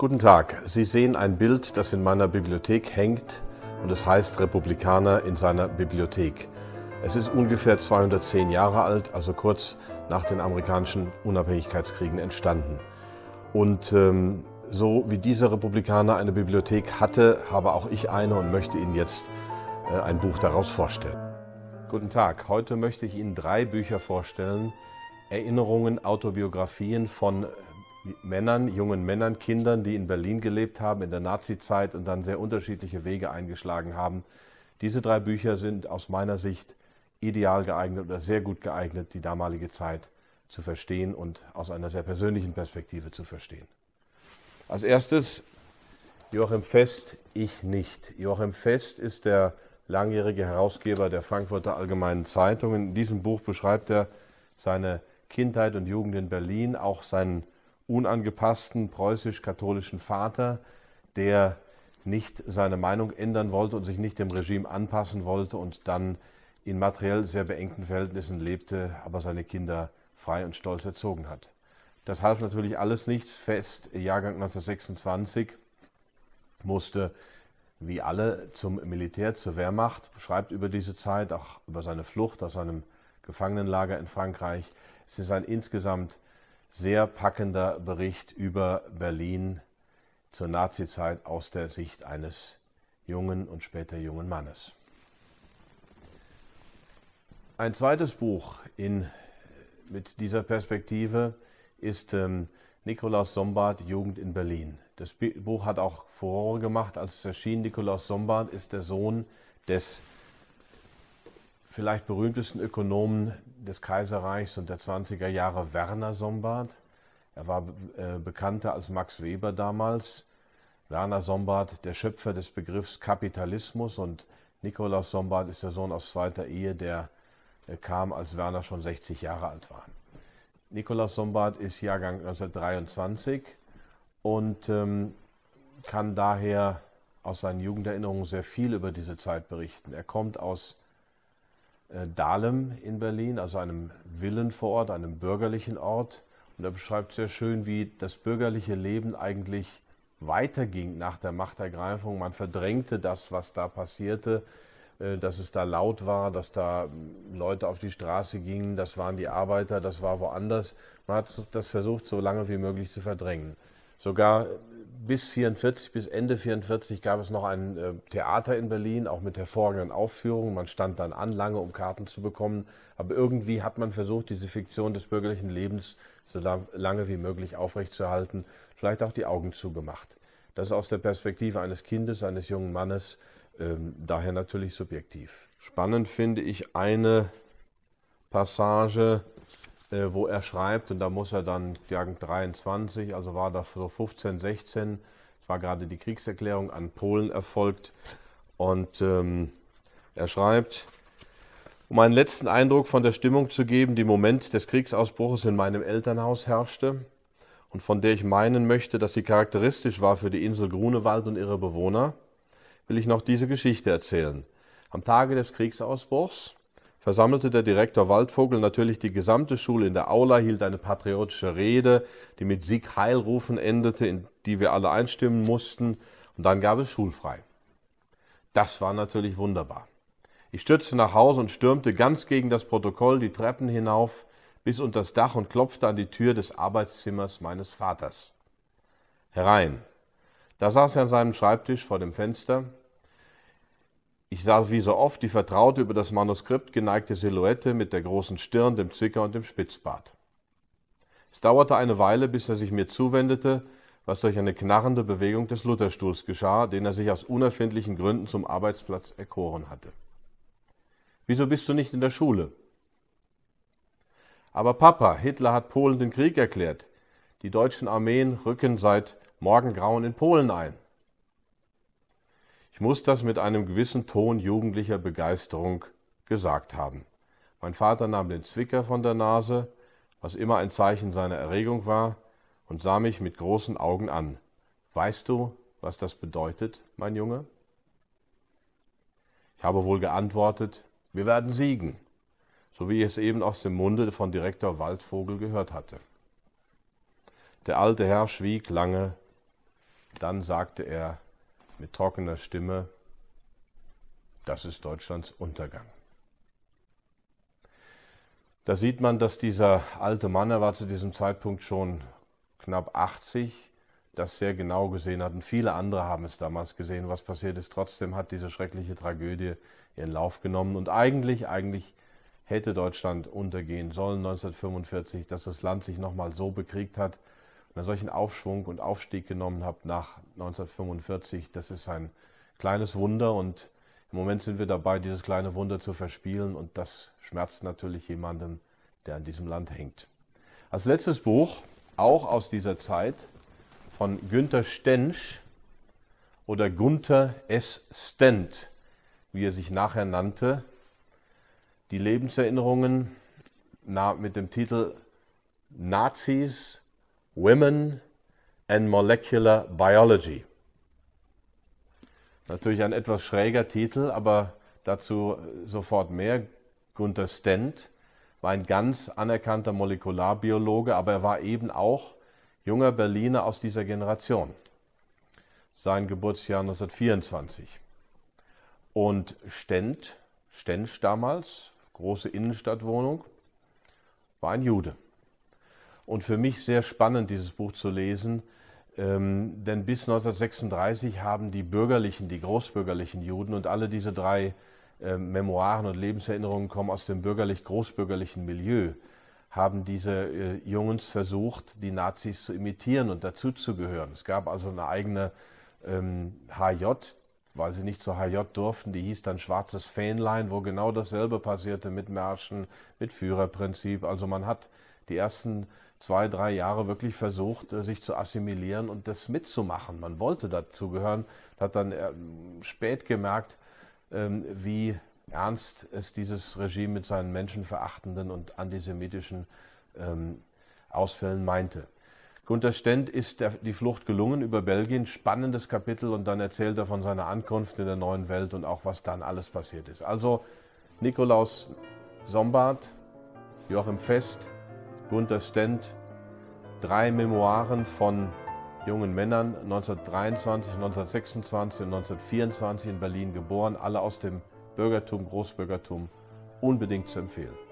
Guten Tag, Sie sehen ein Bild, das in meiner Bibliothek hängt und es heißt Republikaner in seiner Bibliothek. Es ist ungefähr 210 Jahre alt, also kurz nach den amerikanischen Unabhängigkeitskriegen entstanden. Und ähm, so wie dieser Republikaner eine Bibliothek hatte, habe auch ich eine und möchte Ihnen jetzt äh, ein Buch daraus vorstellen. Guten Tag, heute möchte ich Ihnen drei Bücher vorstellen. Erinnerungen, Autobiografien von Männern, jungen Männern, Kindern, die in Berlin gelebt haben in der Nazizeit und dann sehr unterschiedliche Wege eingeschlagen haben. Diese drei Bücher sind aus meiner Sicht ideal geeignet oder sehr gut geeignet, die damalige Zeit zu verstehen und aus einer sehr persönlichen Perspektive zu verstehen. Als erstes Joachim Fest, ich nicht. Joachim Fest ist der langjährige Herausgeber der Frankfurter Allgemeinen Zeitung. In diesem Buch beschreibt er seine Kindheit und Jugend in Berlin, auch seinen unangepassten preußisch-katholischen Vater, der nicht seine Meinung ändern wollte und sich nicht dem Regime anpassen wollte und dann in materiell sehr beengten Verhältnissen lebte, aber seine Kinder frei und stolz erzogen hat. Das half natürlich alles nicht. Fest, Jahrgang 1926, musste wie alle zum Militär, zur Wehrmacht, schreibt über diese Zeit, auch über seine Flucht aus einem Gefangenenlager in Frankreich. Es ist ein insgesamt sehr packender Bericht über Berlin zur Nazizeit aus der Sicht eines jungen und später jungen Mannes. Ein zweites Buch in, mit dieser Perspektive ist ähm, Nikolaus Sombart, Jugend in Berlin. Das Buch hat auch Furore gemacht, als es erschien. Nikolaus Sombart ist der Sohn des vielleicht berühmtesten Ökonomen des Kaiserreichs und der 20er Jahre Werner Sombart. Er war äh, bekannter als Max Weber damals. Werner Sombart, der Schöpfer des Begriffs Kapitalismus und Nikolaus Sombart ist der Sohn aus zweiter Ehe, der äh, kam, als Werner schon 60 Jahre alt war. Nikolaus Sombart ist Jahrgang 1923 und ähm, kann daher aus seinen Jugenderinnerungen sehr viel über diese Zeit berichten. Er kommt aus äh, Dahlem in Berlin, also einem Villenvorort, einem bürgerlichen Ort. Und er beschreibt sehr schön, wie das bürgerliche Leben eigentlich weiterging nach der Machtergreifung. Man verdrängte das, was da passierte, äh, dass es da laut war, dass da hm, Leute auf die Straße gingen, das waren die Arbeiter, das war woanders. Man hat das versucht, so lange wie möglich zu verdrängen. Sogar bis 44, bis Ende 44 gab es noch ein äh, Theater in Berlin, auch mit hervorragenden Aufführungen. Man stand dann an lange, um Karten zu bekommen. Aber irgendwie hat man versucht, diese Fiktion des bürgerlichen Lebens so lange wie möglich aufrechtzuerhalten, vielleicht auch die Augen zugemacht. Das ist aus der Perspektive eines Kindes, eines jungen Mannes, ähm, daher natürlich subjektiv. Spannend finde ich eine Passage äh, wo er schreibt, und da muss er dann sagen 23, also war da so 15, 16, es war gerade die Kriegserklärung an Polen erfolgt. Und ähm, er schreibt, um einen letzten Eindruck von der Stimmung zu geben, die im Moment des Kriegsausbruches in meinem Elternhaus herrschte und von der ich meinen möchte, dass sie charakteristisch war für die Insel Grunewald und ihre Bewohner, will ich noch diese Geschichte erzählen. Am Tage des Kriegsausbruchs versammelte der Direktor Waldvogel natürlich die gesamte Schule in der Aula, hielt eine patriotische Rede, die mit Sieg Heilrufen endete, in die wir alle einstimmen mussten, und dann gab es schulfrei. Das war natürlich wunderbar. Ich stürzte nach Hause und stürmte ganz gegen das Protokoll die Treppen hinauf bis unter das Dach und klopfte an die Tür des Arbeitszimmers meines Vaters. Herein. Da saß er an seinem Schreibtisch vor dem Fenster, ich sah wie so oft die vertraute über das Manuskript geneigte Silhouette mit der großen Stirn, dem Zwicker und dem Spitzbart. Es dauerte eine Weile, bis er sich mir zuwendete, was durch eine knarrende Bewegung des Lutherstuhls geschah, den er sich aus unerfindlichen Gründen zum Arbeitsplatz erkoren hatte. Wieso bist du nicht in der Schule? Aber Papa, Hitler hat Polen den Krieg erklärt. Die deutschen Armeen rücken seit Morgengrauen in Polen ein. Ich muss das mit einem gewissen Ton jugendlicher Begeisterung gesagt haben. Mein Vater nahm den Zwicker von der Nase, was immer ein Zeichen seiner Erregung war, und sah mich mit großen Augen an. Weißt du, was das bedeutet, mein Junge? Ich habe wohl geantwortet, wir werden siegen, so wie ich es eben aus dem Munde von Direktor Waldvogel gehört hatte. Der alte Herr schwieg lange, dann sagte er, mit trockener Stimme, das ist Deutschlands Untergang. Da sieht man, dass dieser alte Mann, er war zu diesem Zeitpunkt schon knapp 80, das sehr genau gesehen hat. Und viele andere haben es damals gesehen, was passiert ist. Trotzdem hat diese schreckliche Tragödie ihren Lauf genommen. Und eigentlich, eigentlich hätte Deutschland untergehen sollen 1945, dass das Land sich nochmal so bekriegt hat, einen solchen Aufschwung und Aufstieg genommen habt nach 1945, das ist ein kleines Wunder und im Moment sind wir dabei, dieses kleine Wunder zu verspielen und das schmerzt natürlich jemandem, der an diesem Land hängt. Als letztes Buch, auch aus dieser Zeit, von Günther Stensch oder Gunther S. Stent, wie er sich nachher nannte, die Lebenserinnerungen mit dem Titel Nazis, Women and Molecular Biology. Natürlich ein etwas schräger Titel, aber dazu äh, sofort mehr. Gunther Stent war ein ganz anerkannter Molekularbiologe, aber er war eben auch junger Berliner aus dieser Generation. Sein Geburtsjahr 1924. Und Stent, Stensch damals, große Innenstadtwohnung, war ein Jude und für mich sehr spannend, dieses Buch zu lesen. Ähm, denn bis 1936 haben die bürgerlichen, die großbürgerlichen Juden und alle diese drei äh, Memoiren und Lebenserinnerungen kommen aus dem bürgerlich-großbürgerlichen Milieu, haben diese äh, Jungens versucht, die Nazis zu imitieren und dazuzugehören. Es gab also eine eigene ähm, HJ, weil sie nicht zur HJ durften, die hieß dann Schwarzes Fähnlein, wo genau dasselbe passierte mit Märschen, mit Führerprinzip. Also man hat die ersten zwei, drei Jahre wirklich versucht, äh, sich zu assimilieren und das mitzumachen. Man wollte dazugehören, hat dann äh, spät gemerkt, ähm, wie ernst es dieses Regime mit seinen menschenverachtenden und antisemitischen ähm, Ausfällen meinte. Gunter Stent ist der, die Flucht gelungen über Belgien, spannendes Kapitel und dann erzählt er von seiner Ankunft in der neuen Welt und auch was dann alles passiert ist. Also Nikolaus Sombart, Joachim Fest, Gunther Stent drei Memoiren von jungen Männern 1923, 1926 und 1924 in Berlin geboren, alle aus dem Bürgertum, Großbürgertum, unbedingt zu empfehlen.